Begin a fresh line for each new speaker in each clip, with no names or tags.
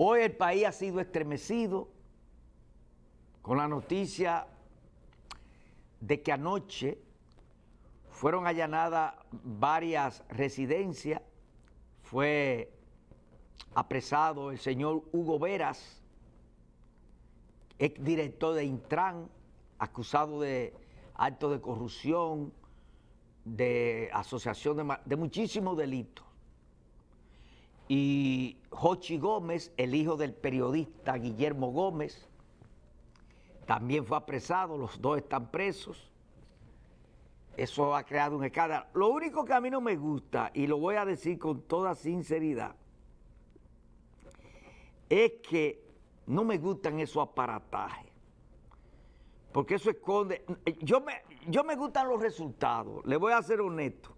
Hoy el país ha sido estremecido con la noticia de que anoche fueron allanadas varias residencias, fue apresado el señor Hugo Veras, exdirector de Intran, acusado de actos de corrupción, de asociación de, de muchísimos delitos y Jochi Gómez, el hijo del periodista Guillermo Gómez, también fue apresado, los dos están presos. Eso ha creado un escándalo. Lo único que a mí no me gusta, y lo voy a decir con toda sinceridad, es que no me gustan esos aparatajes. Porque eso esconde... Yo me, yo me gustan los resultados, le voy a ser honesto.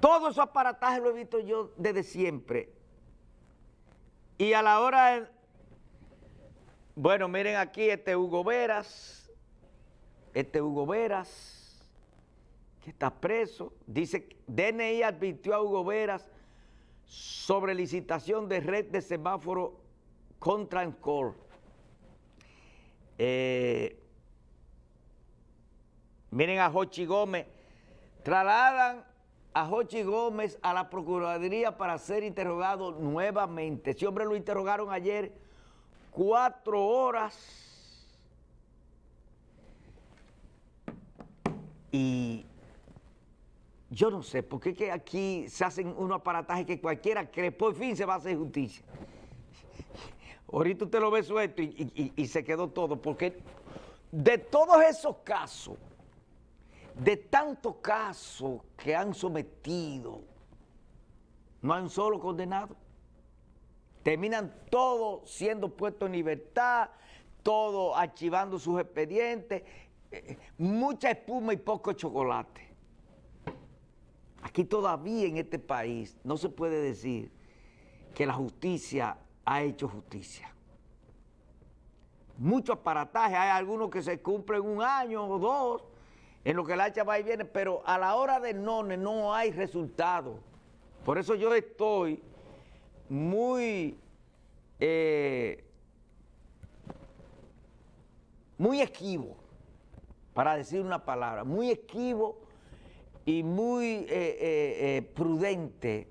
Todo esos aparatajes lo he visto yo desde siempre. Y a la hora, bueno, miren aquí este Hugo Veras, este Hugo Veras, que está preso, dice, DNI advirtió a Hugo Veras sobre licitación de red de semáforo contra Ancor. Eh, miren a Jochi Gómez, trasladan a Jochi Gómez a la Procuraduría para ser interrogado nuevamente. Ese hombre lo interrogaron ayer cuatro horas y yo no sé, por qué aquí se hacen unos aparatajes que cualquiera cree, por fin se va a hacer justicia. Ahorita usted lo ve suelto y se quedó todo, porque de todos esos casos de tantos casos que han sometido, no han solo condenado. Terminan todos siendo puestos en libertad, todos archivando sus expedientes, eh, eh, mucha espuma y poco chocolate. Aquí todavía en este país no se puede decir que la justicia ha hecho justicia. Muchos aparatajes, hay algunos que se cumplen un año o dos, en lo que la hacha va y viene, pero a la hora de none no hay resultado. Por eso yo estoy muy, eh, muy esquivo, para decir una palabra, muy esquivo y muy eh, eh, prudente,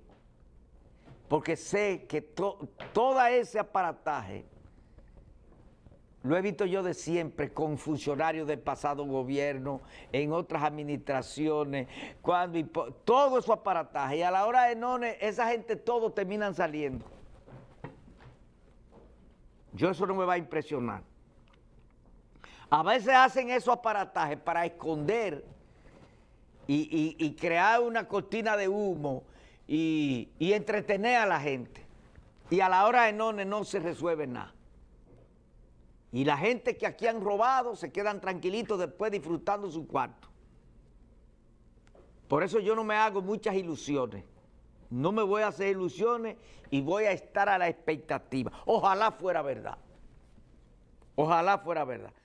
porque sé que todo ese aparataje lo he visto yo de siempre con funcionarios del pasado gobierno, en otras administraciones, cuando todo su aparataje. Y a la hora de None, esa gente todo terminan saliendo. Yo eso no me va a impresionar. A veces hacen esos aparatajes para esconder y, crear una cortina de humo y, entretener a la gente. Y a la hora de None no se resuelve nada. Y la gente que aquí han robado se quedan tranquilitos después disfrutando su cuarto. Por eso yo no me hago muchas ilusiones. No me voy a hacer ilusiones y voy a estar a la expectativa. Ojalá fuera verdad. Ojalá fuera verdad.